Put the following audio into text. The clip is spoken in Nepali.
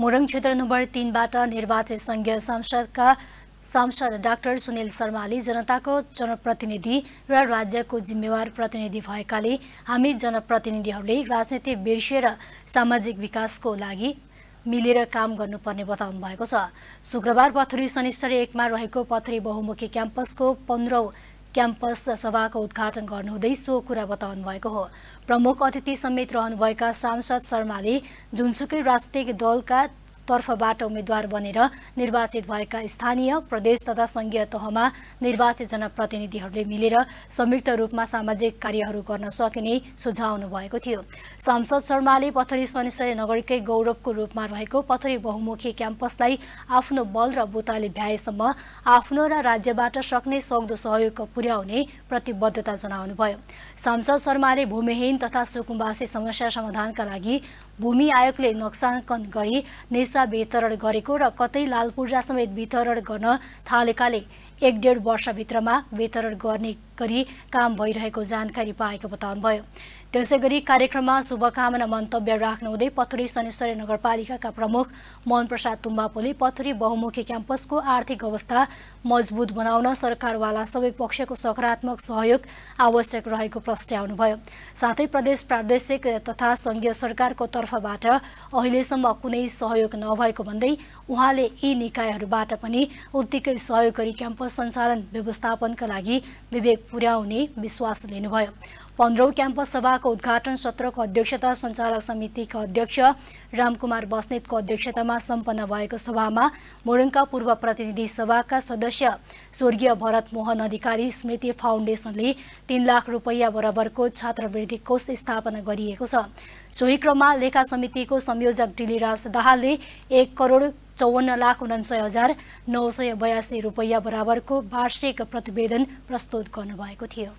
मोरङ क्षेत्र नम्बर तिनबाट निर्वाचित सङ्घीय संसदका सांसद डाक्टर सुनिल शर्माले जनताको जनप्रतिनिधि र राज्यको जिम्मेवार प्रतिनिधि भएकाले हामी जनप्रतिनिधिहरूले राजनीति बिर्सिएर सामाजिक विकासको लागि मिलेर काम गर्नुपर्ने बताउनु भएको छ शुक्रबार पथरी शनिश्चरी एकमा रहेको पथरी बहुमुखी क्याम्पसको पन्ध्रौँ क्याम्पस सभाको उद्घाटन गर्नुहुँदै सो कुरा बताउनु भएको हो प्रमुख अतिथि समेत रहनुभएका सांसद शर्माले जुनसुकै राजनीतिक दलका तर्फबाट उम्मेद्वार बनेर निर्वाचित भएका स्थानीय प्रदेश तथा सङ्घीय तहमा निर्वाचित जनप्रतिनिधिहरूले मिलेर संयुक्त रूपमा सामाजिक कार्यहरू गर्न सकिने सुझाउनु भएको थियो सांसद शर्माले पथरी शनिश्वरी नगरकै गौरवको रूपमा रहेको पथरी बहुमुखी क्याम्पसलाई आफ्नो बल र बुताले भ्याएसम्म आफ्नो र राज्यबाट सक्ने सक्दो सहयोग पुर्याउने प्रतिबद्धता जनाउनुभयो सांसद शर्माले भूमिहीन तथा सुकुम्बासी समस्या समाधानका लागि भूमि आयोगले नक्साङ्कन गरी निशा वितरण गरेको र कतै लाल पूर्जा समेत वितरण गर्न थालेकाले एक डेढ वर्षभित्रमा वितरण गर्ने गरी काम भइरहेको जानकारी पाएको बताउनुभयो त्यसै गरी कार्यक्रममा शुभकामना मन्तव्य राख्नुहुँदै पथुरी शनिश्वरी नगरपालिकाका प्रमुख मोहनप्रसाद तुम्बापोले पथुरी बहुमुखी क्याम्पसको आर्थिक अवस्था मजबुत बनाउन सरकारवाला सबै पक्षको सकारात्मक सहयोग आवश्यक रहेको प्रस्ट्याउनुभयो साथै प्रदेश प्रादेशिक तथा सङ्घीय सरकारको तर्फबाट अहिलेसम्म कुनै सहयोग नभएको भन्दै उहाँले यी निकायहरूबाट पनि उत्तिकै सहयोग गरी क्याम्पस सञ्चालन व्यवस्थापनका लागि विवेक पुर्याउने विश्वास लिनुभयो पन्ध्रौँ क्याम्पस सभाको उद्घाटन सत्रको अध्यक्षता सञ्चालक समितिका अध्यक्ष रामकुमार बस्नेतको अध्यक्षतामा सम्पन्न भएको सभामा मोरङका पूर्व प्रतिनिधि सभाका सदस्य स्वर्गीय भरत मोहन अधिकारी स्मृति फाउन्डेसनले तीन लाख रुपैयाँ बराबरको छात्रवृत्ति कोष स्थापना गरिएको छ सोही क्रममा लेखा समितिको संयोजक डिलिराज दाहालले एक करोड चौवन्न लाख उनान्सय हजार नौ सय बयासी रुपैयाँ बराबरको वार्षिक प्रतिवेदन प्रस्तुत गर्नुभएको थियो